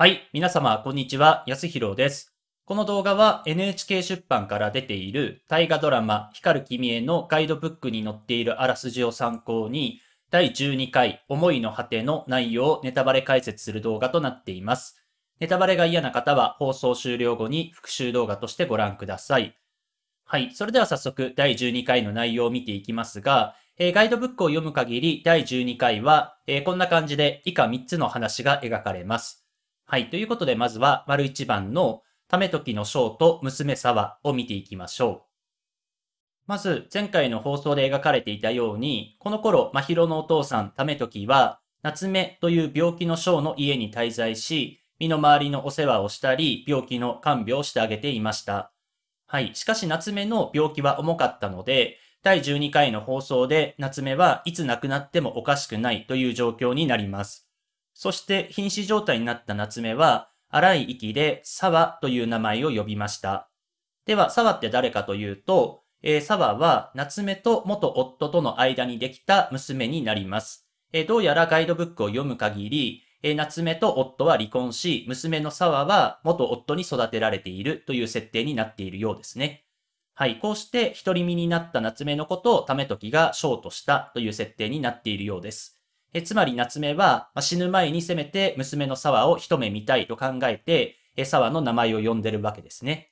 はい。皆様、こんにちは。安弘です。この動画は NHK 出版から出ている大河ドラマ光る君へのガイドブックに載っているあらすじを参考に第12回思いの果ての内容をネタバレ解説する動画となっています。ネタバレが嫌な方は放送終了後に復習動画としてご覧ください。はい。それでは早速第12回の内容を見ていきますが、えー、ガイドブックを読む限り第12回は、えー、こんな感じで以下3つの話が描かれます。はい。ということで、まずは、丸一番の、たと時の章と娘沢を見ていきましょう。まず、前回の放送で描かれていたように、この頃、真宙のお父さん、たと時は、夏目という病気の章の家に滞在し、身の回りのお世話をしたり、病気の看病をしてあげていました。はい。しかし、夏目の病気は重かったので、第12回の放送で夏目はいつ亡くなってもおかしくないという状況になります。そして瀕死状態になった夏目は、荒い息で沢という名前を呼びました。では、沢って誰かというと、えー、沢は夏目と元夫との間にできた娘になります。えー、どうやらガイドブックを読む限り、えー、夏目と夫は離婚し、娘の沢は元夫に育てられているという設定になっているようですね。はい。こうして、独り身になった夏目のことをたと時がショートしたという設定になっているようです。えつまり夏目は、まあ、死ぬ前にせめて娘の沢を一目見たいと考えて、え沢の名前を呼んでるわけですね。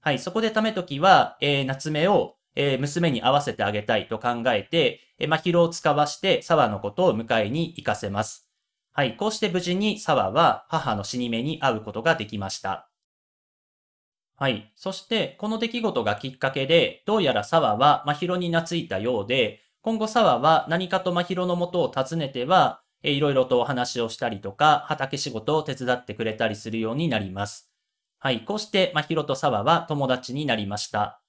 はい、そこでため時は、えー、夏目を、えー、娘に会わせてあげたいと考えて、えー、真昼を使わして沢のことを迎えに行かせます。はい、こうして無事に沢は母の死に目に会うことができました。はい。そして、この出来事がきっかけで、どうやら沢は真宙に懐いたようで、今後沢は何かと真宙のもとを訪ねては、いろいろとお話をしたりとか、畑仕事を手伝ってくれたりするようになります。はい、こうして真宙と沢は友達になりました。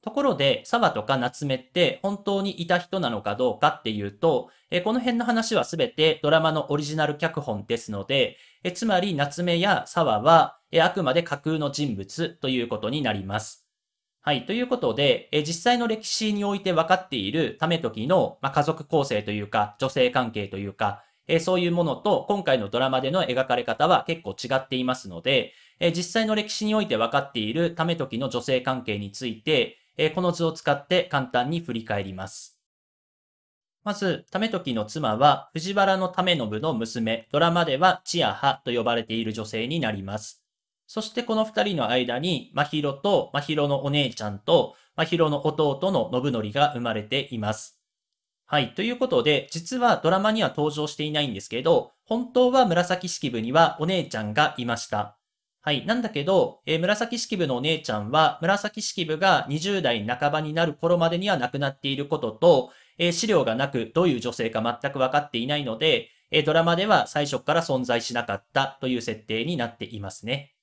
ところで、沢とか夏目って本当にいた人なのかどうかっていうと、えこの辺の話はすべてドラマのオリジナル脚本ですので、えつまり夏目や沢はえあくまで架空の人物ということになります。はい。ということで、え実際の歴史において分かっているたと時の、ま家族構成というか、女性関係というか、えそういうものと今回のドラマでの描かれ方は結構違っていますので、え実際の歴史において分かっているたと時の女性関係について、えこの図を使って簡単に振り返ります。まず、たと時の妻は藤原め、信の娘、ドラマでは千夜葉と呼ばれている女性になります。そしてこの二人の間に、まひろとまひろのお姉ちゃんと、まひろの弟の信則が生まれています。はい。ということで、実はドラマには登場していないんですけど、本当は紫式部にはお姉ちゃんがいました。はい。なんだけど、えー、紫式部のお姉ちゃんは、紫式部が20代半ばになる頃までには亡くなっていることと、えー、資料がなく、どういう女性か全くわかっていないので、えー、ドラマでは最初から存在しなかったという設定になっていますね。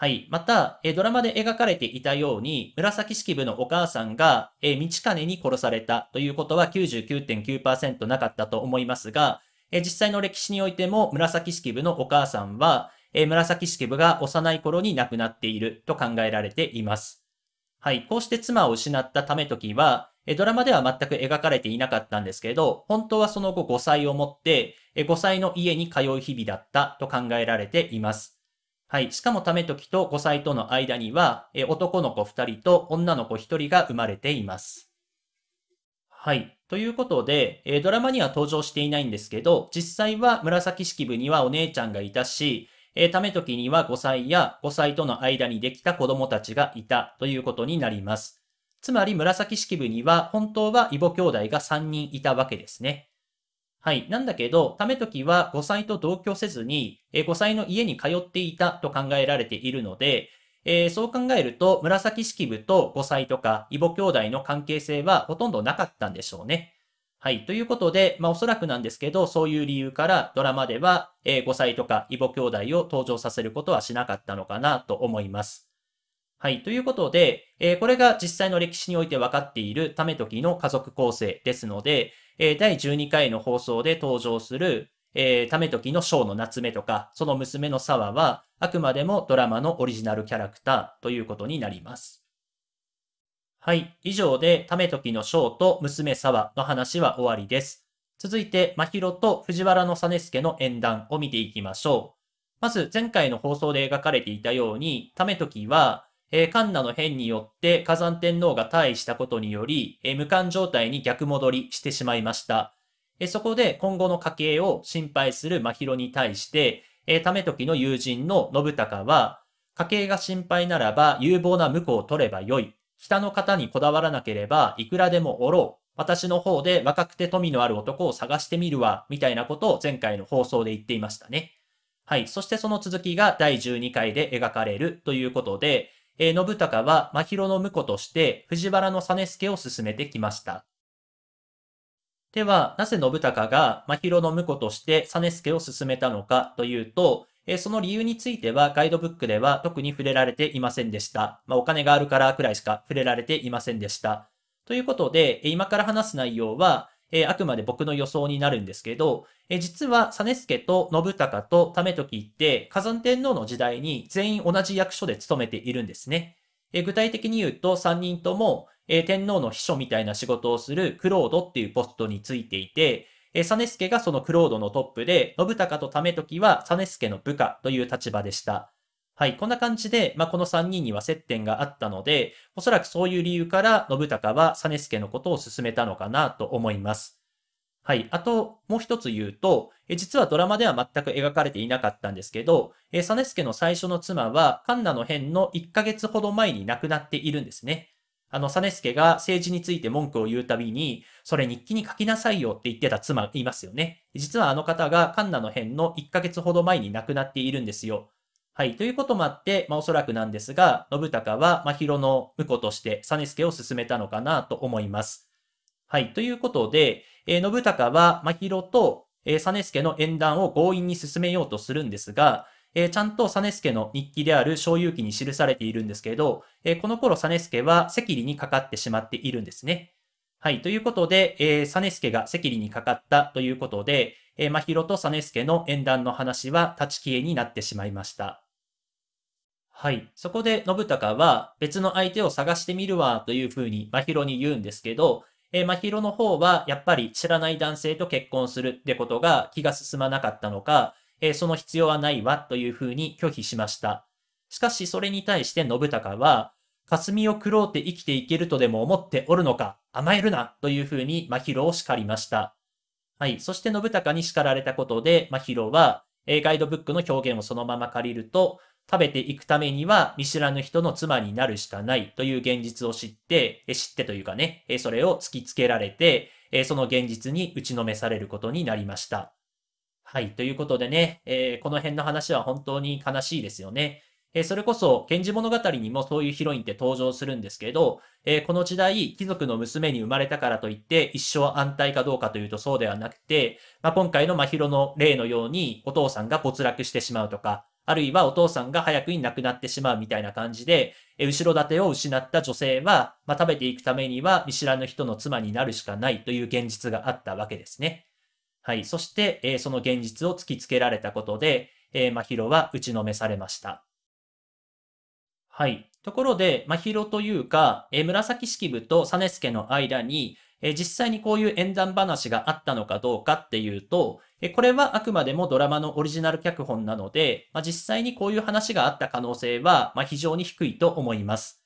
はい。また、ドラマで描かれていたように、紫式部のお母さんが、道金に殺されたということは99.9%なかったと思いますが、実際の歴史においても、紫式部のお母さんは、紫式部が幼い頃に亡くなっていると考えられています。はい。こうして妻を失ったため時は、ドラマでは全く描かれていなかったんですけど、本当はその後5歳をもって、5歳の家に通う日々だったと考えられています。はい。しかも、ためときと5歳との間には、え男の子2人と女の子1人が生まれています。はい。ということで、えドラマには登場していないんですけど、実際は紫式部にはお姉ちゃんがいたし、えためときには5歳や5歳との間にできた子供たちがいたということになります。つまり紫式部には本当は異母兄弟が3人いたわけですね。はい。なんだけど、たと時は5歳と同居せずに、え5歳の家に通っていたと考えられているので、えー、そう考えると、紫式部と5歳とか、異母兄弟の関係性はほとんどなかったんでしょうね。はい。ということで、まあおそらくなんですけど、そういう理由からドラマでは、えー、5歳とか異母兄弟を登場させることはしなかったのかなと思います。はい。ということで、えー、これが実際の歴史において分かっているため時の家族構成ですので、えー、第12回の放送で登場する、えー、ためときのショーの夏目とか、その娘の沢は、あくまでもドラマのオリジナルキャラクターということになります。はい。以上で、ためときのショーと娘沢の話は終わりです。続いて、まひろと藤原の実助の演談を見ていきましょう。まず、前回の放送で描かれていたように、ためときは、えー、カンナの変によって火山天皇が退位したことにより、えー、無冠状態に逆戻りしてしまいました。えー、そこで今後の家計を心配する真宙に対して、えと時の友人の信孝は、家計が心配ならば有望な婿を取ればよい。北の方にこだわらなければいくらでもおろう。私の方で若くて富のある男を探してみるわ。みたいなことを前回の放送で言っていましたね。はい。そしてその続きが第12回で描かれるということで、えー、信孝は真宙の婿として藤原実助を進めてきました。では、なぜ信孝が真宙の婿として実助を進めたのかというと、えー、その理由についてはガイドブックでは特に触れられていませんでした。まあ、お金があるからくらいしか触れられていませんでした。ということで、今から話す内容は、えー、あくまで僕の予想になるんですけど、えー、実は実助と信孝とときって火山天皇の時代に全員同じ役所で務めているんですね。えー、具体的に言うと3人とも、え天皇の秘書みたいな仕事をするクロードっていうポストについていて、え実助がそのクロードのトップで、信孝とときは実助の部下という立場でした。はい、こんな感じで、まあ、この3人には接点があったので、おそらくそういう理由から信孝は実助のことを勧めたのかなと思います。はい。あと、もう一つ言うと、え実はドラマでは全く描かれていなかったんですけど、え実助の最初の妻は、カンナの変の1ヶ月ほど前に亡くなっているんですね。あの、実助が政治について文句を言うたびに、それ日記に書きなさいよって言ってた妻いますよね。実はあの方がカンナの変の1ヶ月ほど前に亡くなっているんですよ。はい。ということもあって、まあ、おそらくなんですが、信孝は、まあ、広の婿として、実助を進めたのかなと思います。はい。ということで、えー、信孝は、まあ、広と、えー、実助の縁談を強引に進めようとするんですが、えー、ちゃんと実助の日記である小遊記に記されているんですけど、えー、この頃実助は赤痢にかかってしまっているんですね。はい。ということで、えー、実助が赤痢にかかったということで、えー、真宙と実助の縁談の話は立ち消えになってしまいました。はい。そこで信孝は別の相手を探してみるわというふうに真宙に言うんですけど、えー、真宙の方はやっぱり知らない男性と結婚するってことが気が進まなかったのか、えー、その必要はないわというふうに拒否しました。しかしそれに対して信孝は、霞を食ろうて生きていけるとでも思っておるのか、甘えるなというふうに真宙を叱りました。はい。そして信孝に叱られたことで、真宙は、ガイドブックの表現をそのまま借りると、食べていくためには見知らぬ人の妻になるしかないという現実を知って、知ってというかね、それを突きつけられて、その現実に打ちのめされることになりました。はい。ということでね、えー、この辺の話は本当に悲しいですよね。えー、それこそ、源氏物語にもそういうヒロインって登場するんですけど、えー、この時代、貴族の娘に生まれたからといって、一生安泰かどうかというとそうではなくて、まあ、今回の真宙の例のように、お父さんが没落してしまうとか、あるいはお父さんが早くに亡くなってしまうみたいな感じで、後ろ盾を失った女性は、まあ、食べていくためには見知らぬ人の妻になるしかないという現実があったわけですね。はい。そして、えー、その現実を突きつけられたことで、えー、真宙は打ちのめされました。はい。ところで、真宙というか、えー、紫式部と実助の間に、え実際にこういう演談話があったのかどうかっていうと、えこれはあくまでもドラマのオリジナル脚本なので、まあ、実際にこういう話があった可能性は、ま非常に低いと思います。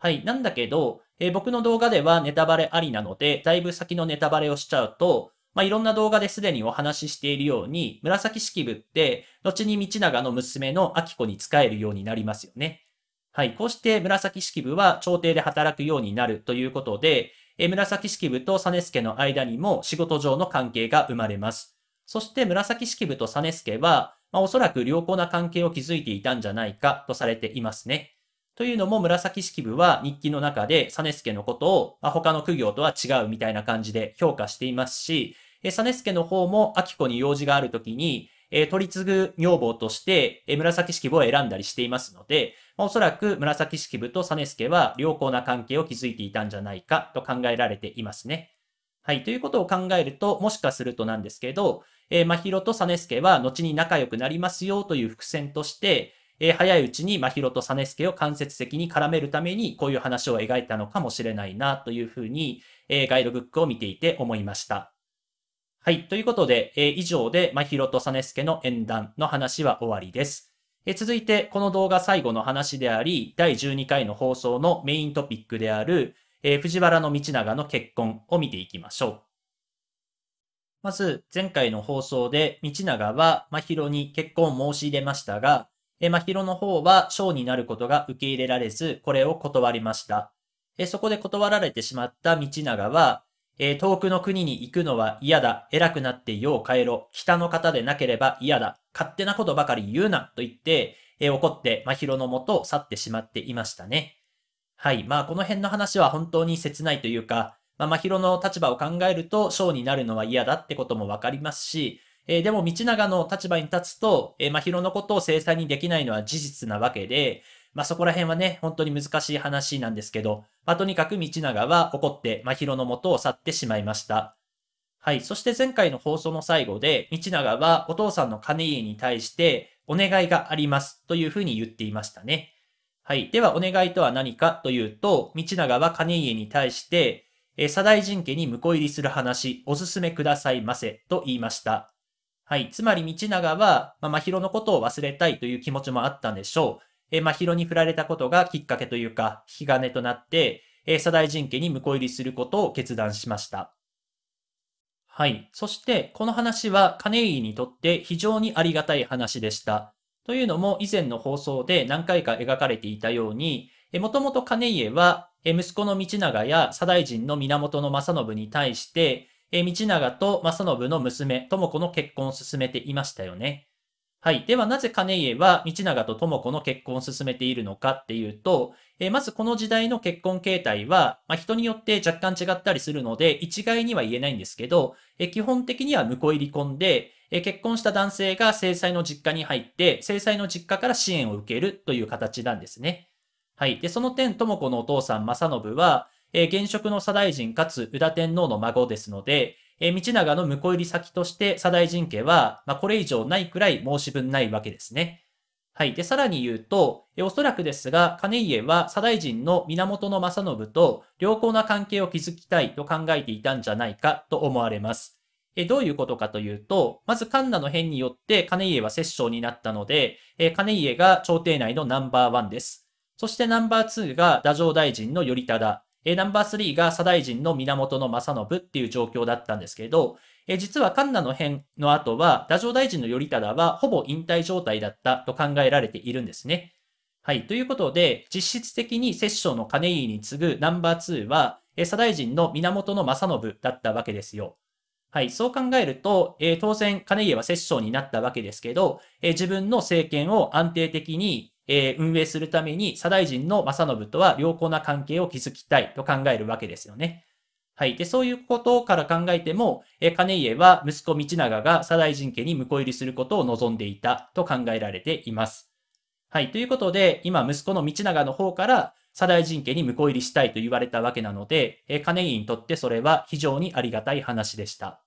はい。なんだけど、え僕の動画ではネタバレありなので、だいぶ先のネタバレをしちゃうと、まあ、いろんな動画ですでにお話ししているように、紫式部って、後に道長の娘の秋子に仕えるようになりますよね。はい。こうして紫式部は朝廷で働くようになるということで、え紫式部と実助の間にも仕事上の関係が生まれます。そして紫式部と実助は、まあ、おそらく良好な関係を築いていたんじゃないかとされていますね。というのも紫式部は日記の中で実助のことを、まあ、他の苦行とは違うみたいな感じで評価していますし、実助の方も秋子に用事がある時に、えー、取り次ぐ女房として、えー、紫式部を選んだりしていますので、まあ、おそらく紫式部と実助は良好な関係を築いていたんじゃないかと考えられていますね。はい。ということを考えると、もしかするとなんですけど、えー、真宙と実助は後に仲良くなりますよという伏線として、えー、早いうちに真宙と実助を間接的に絡めるために、こういう話を描いたのかもしれないなというふうに、えー、ガイドブックを見ていて思いました。はい。ということで、えー、以上で、まひろとさねすけの演談の話は終わりです。えー、続いて、この動画最後の話であり、第12回の放送のメイントピックである、えー、藤原道長の結婚を見ていきましょう。まず、前回の放送で、道長は、まひろに結婚を申し入れましたが、えまひろの方は、章になることが受け入れられず、これを断りました。えそこで断られてしまった道長は、えー、遠くの国に行くのは嫌だ。偉くなって世を変えろ。北の方でなければ嫌だ。勝手なことばかり言うな。と言って、えー、怒って、真宙のもとを去ってしまっていましたね。はい。まあ、この辺の話は本当に切ないというか、まあ、真宙の立場を考えると、章になるのは嫌だってこともわかりますし、えー、でも、道長の立場に立つと、えー、真宙のことを制裁にできないのは事実なわけで、まあ、そこら辺はね、本当に難しい話なんですけど、まあ、とにかく道長は怒って真宙の元を去ってしまいました。はい。そして前回の放送の最後で、道長はお父さんの金家に対して、お願いがありますというふうに言っていましたね。はい。では、お願いとは何かというと、道長は金家に対して、え左大臣家に婿入りする話、おすすめくださいませと言いました。はい。つまり、道長は、まあ、真宙のことを忘れたいという気持ちもあったんでしょう。えー、まあ、ヒロに振られたことがきっかけというか、引き金となって、えー、左大臣家に婿入りすることを決断しました。はい。そして、この話は金井にとって非常にありがたい話でした。というのも、以前の放送で何回か描かれていたように、もともと金家は、息子の道長や左大臣の源正信に対して、道長と正信の娘、智子の結婚を進めていましたよね。はい。では、なぜ金家は道長と智子の結婚を進めているのかっていうと、えー、まずこの時代の結婚形態は、まあ、人によって若干違ったりするので、一概には言えないんですけど、えー、基本的には婿入り婚で、えー、結婚した男性が制裁の実家に入って、制裁の実家から支援を受けるという形なんですね。はい。で、その点、智子のお父さん、正信は、え現職の左大臣かつ宇田天皇の孫ですので、えー、道長の婿入り先として左大臣家は、まあ、これ以上ないくらい申し分ないわけですね。はい。で、さらに言うと、えおそらくですが、金家は左大臣の源正信と良好な関係を築きたいと考えていたんじゃないかと思われます。えどういうことかというと、まずカンナの変によって金家は摂政になったので、え金家が朝廷内のナンバーワンです。そしてナンバーツーが太政大臣の頼忠。えナンバー3が左大臣の源正信っていう状況だったんですけど、え実はカンナの変の後は、太政大臣の頼忠はほぼ引退状態だったと考えられているんですね。はい。ということで、実質的に摂政の金井に次ぐナンバー2は、え左大臣の源正信だったわけですよ。はい。そう考えると、えー、当然、金家は摂政になったわけですけど、えー、自分の政権を安定的にえ運営するために、左大臣の正信とは良好な関係を築きたいと考えるわけですよね。はい。で、そういうことから考えても、え金家は息子道長が左大臣家に婿入りすることを望んでいたと考えられています。はい。ということで、今、息子の道長の方から、左大臣家に婿入りしたいと言われたわけなので、え金家にとってそれは非常にありがたい話でした。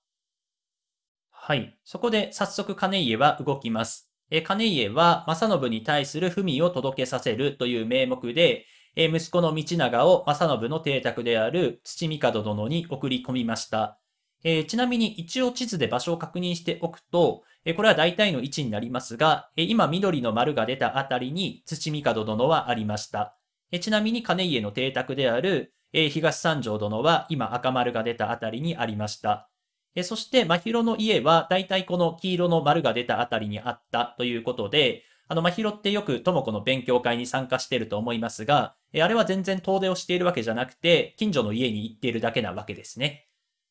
はい。そこで早速金家は動きます。金家は正信に対する文を届けさせるという名目で、息子の道長を正信の邸宅である土角殿に送り込みました。ちなみに一応地図で場所を確認しておくと、これは大体の位置になりますが、今緑の丸が出たあたりに土角殿はありました。ちなみに金家の邸宅である、東三条殿は今赤丸が出たあたりにありました。えそして、まひろの家は、だいたいこの黄色の丸が出たあたりにあったということで、あの、まひろってよく智子の勉強会に参加してると思いますが、えあれは全然遠出をしているわけじゃなくて、近所の家に行っているだけなわけですね。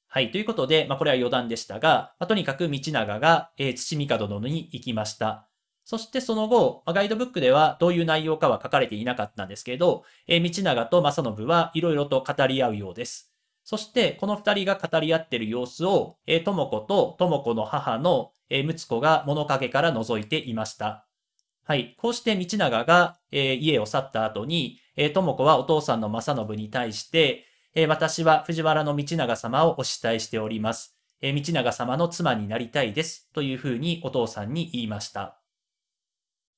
はい。ということで、まあ、これは余談でしたが、まあ、とにかく道長が、えー、土帝殿に行きました。そしてその後、ガイドブックではどういう内容かは書かれていなかったんですけど、えー、道長と正信はいろいろと語り合うようです。そして、この二人が語り合っている様子を、えー、ともことともこの母の、えー、睦子が物陰から覗いていました。はい。こうして道長が、えー、家を去った後に、えー、とも子はお父さんの正信に対して、えー、私は藤原の道長様をお慕いしております。えー、道長様の妻になりたいです。というふうにお父さんに言いました。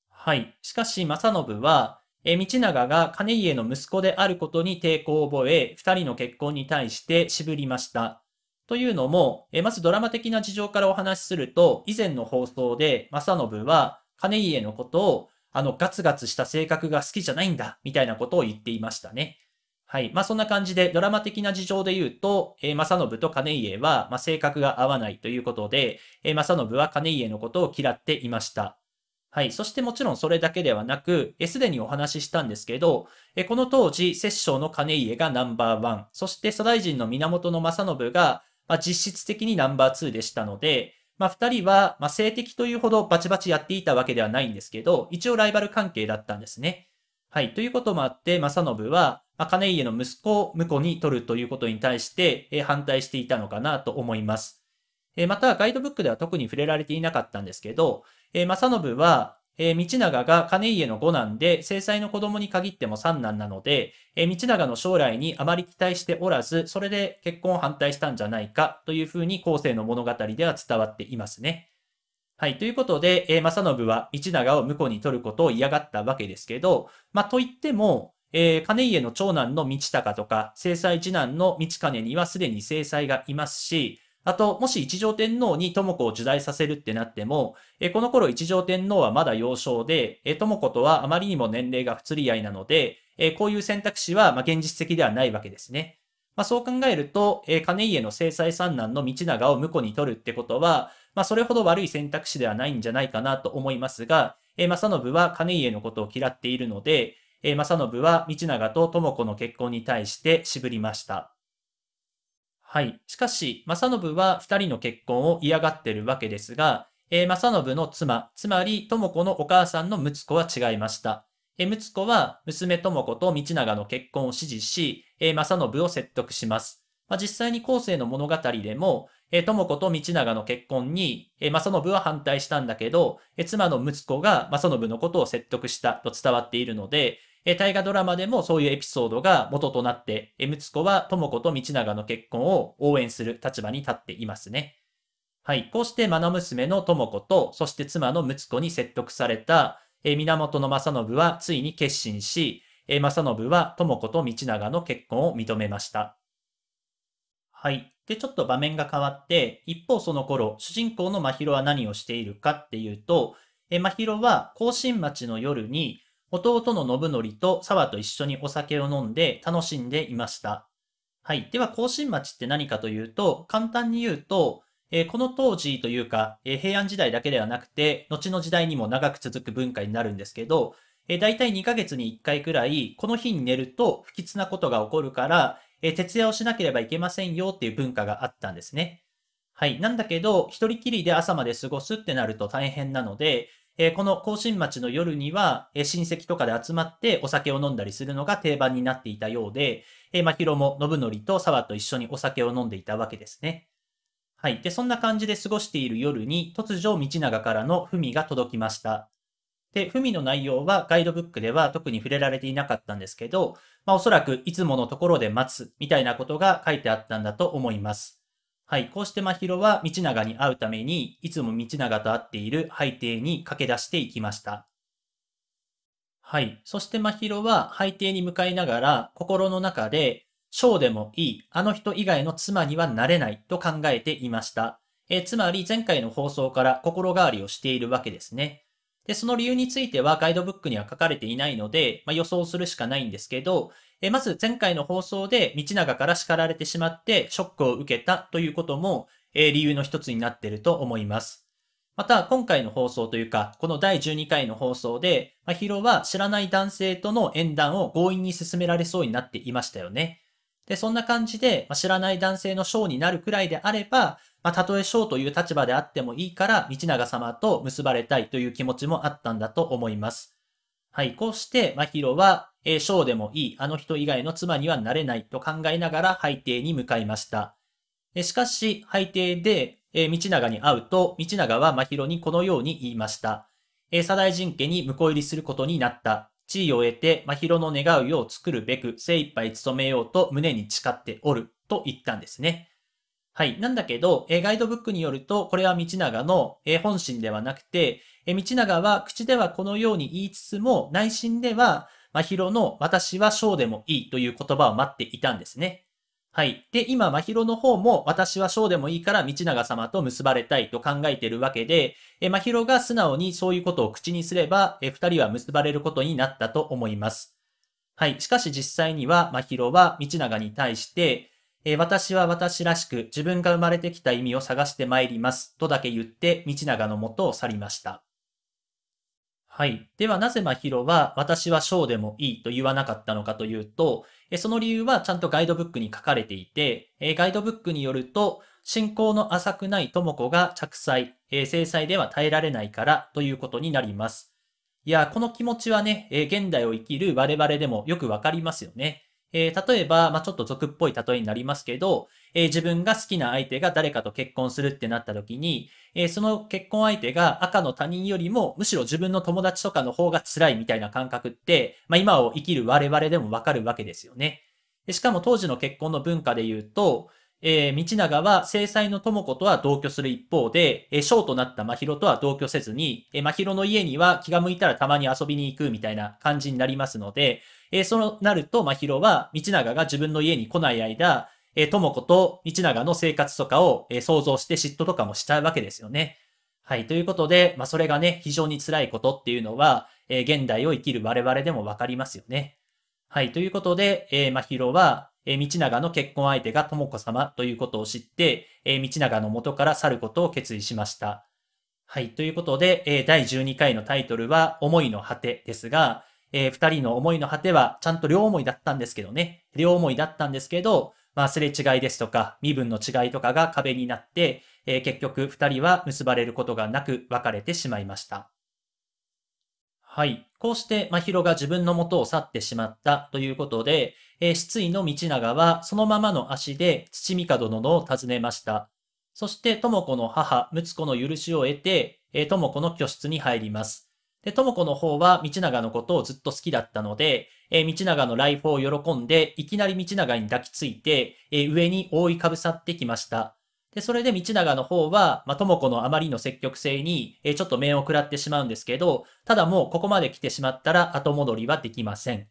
はい。しかし、正信は、え道長が金家の息子であることに抵抗を覚え、二人の結婚に対して渋りました。というのも、えまずドラマ的な事情からお話しすると、以前の放送で正信は兼家のことをあのガツガツした性格が好きじゃないんだ、みたいなことを言っていましたね。はい。まあそんな感じでドラマ的な事情で言うと、えー、正信と兼家は、まあ、性格が合わないということで、えー、正信は兼家のことを嫌っていました。はい。そしてもちろんそれだけではなく、すでにお話ししたんですけど、えこの当時、摂政の金家がナンバーワン、そして左大臣の源正信が、まあ、実質的にナンバーツーでしたので、まあ、二人は、まあ、性的というほどバチバチやっていたわけではないんですけど、一応ライバル関係だったんですね。はい。ということもあって、正信は、まあ、金家の息子を婿に取るということに対して、え反対していたのかなと思います。えまた、ガイドブックでは特に触れられていなかったんですけど、えー、正信は、えー、道長が金家の五男で、正妻の子供に限っても三男なので、えー、道長の将来にあまり期待しておらず、それで結婚を反対したんじゃないかというふうに後世の物語では伝わっていますね。はい。ということで、えー、正信は道長を婿に取ることを嫌がったわけですけど、まあ、と言っても、えー、金家の長男の道隆とか、正妻次男の道金にはすでに正妻がいますし、あと、もし一条天皇に智子を受罪させるってなっても、えこの頃一条天皇はまだ幼少で、え智子とはあまりにも年齢が不釣り合いなので、えこういう選択肢は、ま現実的ではないわけですね。まあ、そう考えると、え金家の制裁三男の道長を婿に取るってことは、まあ、それほど悪い選択肢ではないんじゃないかなと思いますが、え正信は金家のことを嫌っているので、え正信は道長と智子の結婚に対して渋りました。はい。しかし、正信は二人の結婚を嫌がってるわけですが、えー、正信の妻、つまり智子のお母さんの睦子は違いました。えー、睦子は娘智子と道長の結婚を支持し、えー、正信を説得します。まあ、実際に後世の物語でも、えー、智子と道長の結婚に、えー、正信は反対したんだけど、えー、妻の睦子が正信のことを説得したと伝わっているので、え大河ドラマでもそういうエピソードが元となって、えムツコは智子と道長の結婚を応援する立場に立っていますね。はい。こうして、愛娘の智子と、そして妻の睦子に説得された、え源正信はついに決心し、え正信は智子と道長の結婚を認めました。はい。で、ちょっと場面が変わって、一方その頃、主人公の真宙は何をしているかっていうと、え真宙は、甲信町の夜に、弟の信則と沢と一緒にお酒を飲んで楽しんでいました。はい。では、甲信町って何かというと、簡単に言うと、えー、この当時というか、えー、平安時代だけではなくて、後の時代にも長く続く文化になるんですけど、えー、大体2ヶ月に1回くらい、この日に寝ると不吉なことが起こるから、えー、徹夜をしなければいけませんよっていう文化があったんですね。はい。なんだけど、一人きりで朝まで過ごすってなると大変なので、えー、この甲信町の夜には、えー、親戚とかで集まってお酒を飲んだりするのが定番になっていたようで、えー、まひろも信則と沢と一緒にお酒を飲んでいたわけですね。はい。で、そんな感じで過ごしている夜に、突如道長からの文が届きました。で、文の内容はガイドブックでは特に触れられていなかったんですけど、まあ、おそらくいつものところで待つみたいなことが書いてあったんだと思います。はい、こうして真宙は道長に会うために、いつも道長と会っている背邸に駆け出していきました。はい。そして真宙は背邸に向かいながら心の中で、章でもいい、あの人以外の妻にはなれないと考えていました。えつまり前回の放送から心変わりをしているわけですね。で、その理由についてはガイドブックには書かれていないので、まあ、予想するしかないんですけど、えまず前回の放送で道長から叱られてしまってショックを受けたということも、え理由の一つになっていると思います。また、今回の放送というか、この第12回の放送で、まあ、ヒロは知らない男性との縁談を強引に進められそうになっていましたよね。で、そんな感じで、まあ、知らない男性の章になるくらいであれば、まあ、たとえ章という立場であってもいいから、道長様と結ばれたいという気持ちもあったんだと思います。はい、こうして、まひろは、えー、章でもいい、あの人以外の妻にはなれないと考えながら、背景に向かいました。えしかし、背景で、えー、道長に会うと、道長は真宙にこのように言いました。えー、左大臣家に婿入りすることになった。地位を得て、真宙の願うよう作るべく精一杯努めようと胸に誓っておると言ったんですね。はい。なんだけど、えガイドブックによると、これは道長の、え本心ではなくて、え道長は口ではこのように言いつつも、内心では、真宙の私は小でもいいという言葉を待っていたんですね。はい。で、今、真宙の方も、私は章でもいいから、道長様と結ばれたいと考えているわけで、え真宙が素直にそういうことを口にすれば、え二人は結ばれることになったと思います。はい。しかし実際には、真宙は道長に対して、え私は私らしく自分が生まれてきた意味を探してまいります、とだけ言って、道長の元を去りました。はい。では、なぜまひろは私は章でもいいと言わなかったのかというと、その理由はちゃんとガイドブックに書かれていて、ガイドブックによると、信仰の浅くない智子が着災、制裁では耐えられないからということになります。いや、この気持ちはね、現代を生きる我々でもよくわかりますよね。例えば、まあ、ちょっと俗っぽい例えになりますけど、えー、自分が好きな相手が誰かと結婚するってなった時に、えー、その結婚相手が赤の他人よりもむしろ自分の友達とかの方が辛いみたいな感覚って、まあ、今を生きる我々でもわかるわけですよね。でしかも当時の結婚の文化で言うと、えー、道長は正妻の智子とは同居する一方で、えー、将となった真宙とは同居せずに、えー、真宙の家には気が向いたらたまに遊びに行くみたいな感じになりますので、えー、そうなると真宙は道長が自分の家に来ない間、えー、ともこと道長の生活とかを、え想像して嫉妬とかもしたわけですよね。はい。ということで、まあ、それがね、非常に辛いことっていうのは、えー、現代を生きる我々でもわかりますよね。はい。ということで、えー、まひろは、えー、道長の結婚相手が智子様ということを知って、えー、道長の元から去ることを決意しました。はい。ということで、えー、第12回のタイトルは、思いの果てですが、えー、二人の思いの果ては、ちゃんと両思いだったんですけどね。両思いだったんですけど、まあ、すれ違いですとか、身分の違いとかが壁になって、えー、結局二人は結ばれることがなく別れてしまいました。はい。こうして、真宙が自分の元を去ってしまったということで、えー、失意の道長はそのままの足で土帝殿を訪ねました。そして、智子の母、睦子の許しを得て、えー、智子の居室に入ります。で、とも子の方は道長のことをずっと好きだったので、えー、道長の来訪を喜んで、いきなり道長に抱きついて、えー、上に覆いかぶさってきました。で、それで道長の方は、まあ、とも子のあまりの積極性に、えー、ちょっと面を食らってしまうんですけど、ただもうここまで来てしまったら後戻りはできません。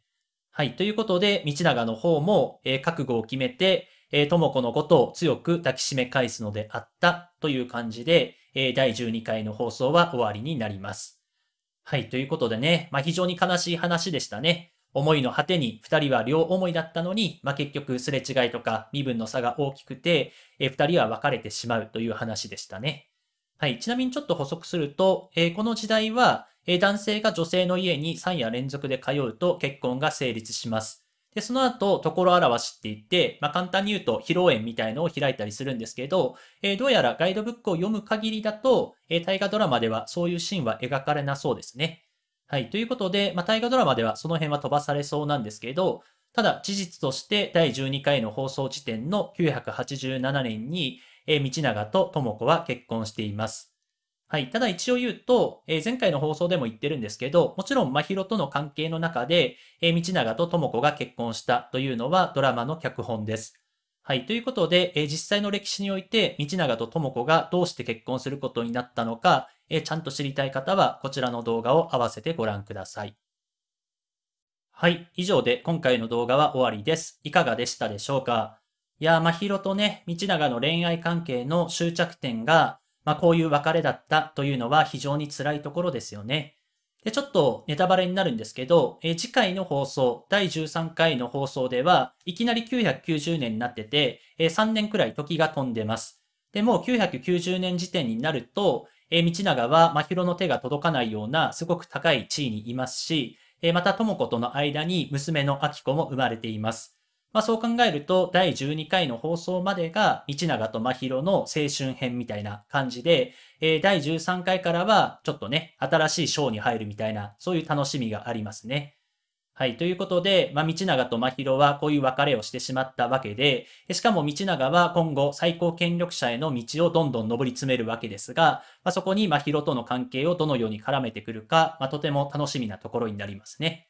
はい。ということで、道長の方も、え覚悟を決めて、えとも子のことを強く抱きしめ返すのであったという感じで、え第12回の放送は終わりになります。はい、ということでね、まあ、非常に悲しい話でしたね。思いの果てに2人は両思いだったのに、まあ、結局すれ違いとか身分の差が大きくて、え2人は別れてしまうという話でしたね。はい、ちなみにちょっと補足すると、えこの時代は、え男性が女性の家に3夜連続で通うと結婚が成立します。で、その後、ところあらわしって言って、まあ、簡単に言うと、披露宴みたいのを開いたりするんですけど、えー、どうやらガイドブックを読む限りだと、えー、大河ドラマではそういうシーンは描かれなそうですね。はい。ということで、まあ、大河ドラマではその辺は飛ばされそうなんですけど、ただ、事実として第12回の放送時点の987年に、えー、道長と智子は結婚しています。はい。ただ一応言うと、えー、前回の放送でも言ってるんですけど、もちろん真宙との関係の中で、えー、道長と智子が結婚したというのはドラマの脚本です。はい。ということで、えー、実際の歴史において、道長と智子がどうして結婚することになったのか、えちゃんと知りたい方は、こちらの動画を合わせてご覧ください。はい。以上で今回の動画は終わりです。いかがでしたでしょうかいやー、真宙とね、道長の恋愛関係の終着点が、まあ、こういう別れだったというのは非常に辛いところですよね。で、ちょっとネタバレになるんですけど、え次回の放送、第13回の放送では、いきなり990年になってて、え3年くらい時が飛んでます。で、も990年時点になると、え道長は真宙の手が届かないようなすごく高い地位にいますし、えまた智子との間に娘の秋子も生まれています。まあ、そう考えると、第12回の放送までが、道長と真宙の青春編みたいな感じで、えー、第13回からは、ちょっとね、新しいーに入るみたいな、そういう楽しみがありますね。はい。ということで、まあ、道長と真宙はこういう別れをしてしまったわけで、しかも道長は今後最高権力者への道をどんどん上り詰めるわけですが、まあ、そこに真宙との関係をどのように絡めてくるか、まあ、とても楽しみなところになりますね。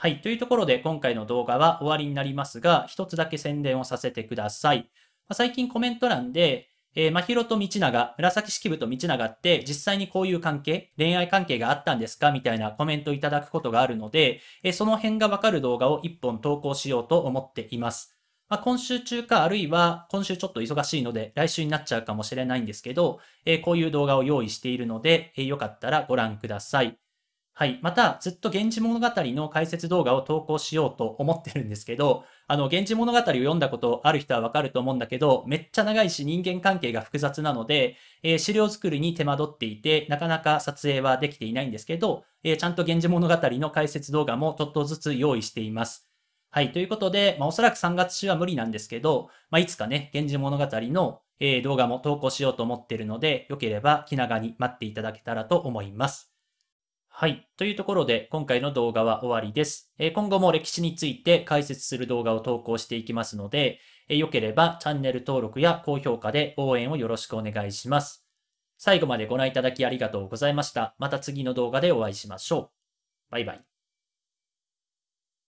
はい。というところで今回の動画は終わりになりますが、一つだけ宣伝をさせてください。まあ、最近コメント欄で、えー、まひろと道長、紫式部と道長って実際にこういう関係、恋愛関係があったんですかみたいなコメントいただくことがあるので、えー、その辺がわかる動画を一本投稿しようと思っています。まあ、今週中か、あるいは今週ちょっと忙しいので、来週になっちゃうかもしれないんですけど、えー、こういう動画を用意しているので、えー、よかったらご覧ください。はい。また、ずっと源氏物語の解説動画を投稿しようと思ってるんですけど、あの、源氏物語を読んだことある人はわかると思うんだけど、めっちゃ長いし人間関係が複雑なので、えー、資料作りに手間取っていて、なかなか撮影はできていないんですけど、えー、ちゃんと源氏物語の解説動画もちょっとずつ用意しています。はい。ということで、まあ、おそらく3月中は無理なんですけど、まあ、いつかね、源氏物語の、えー、動画も投稿しようと思ってるので、よければ気長に待っていただけたらと思います。はい。というところで、今回の動画は終わりです。今後も歴史について解説する動画を投稿していきますので、良ければチャンネル登録や高評価で応援をよろしくお願いします。最後までご覧いただきありがとうございました。また次の動画でお会いしましょう。バイバイ。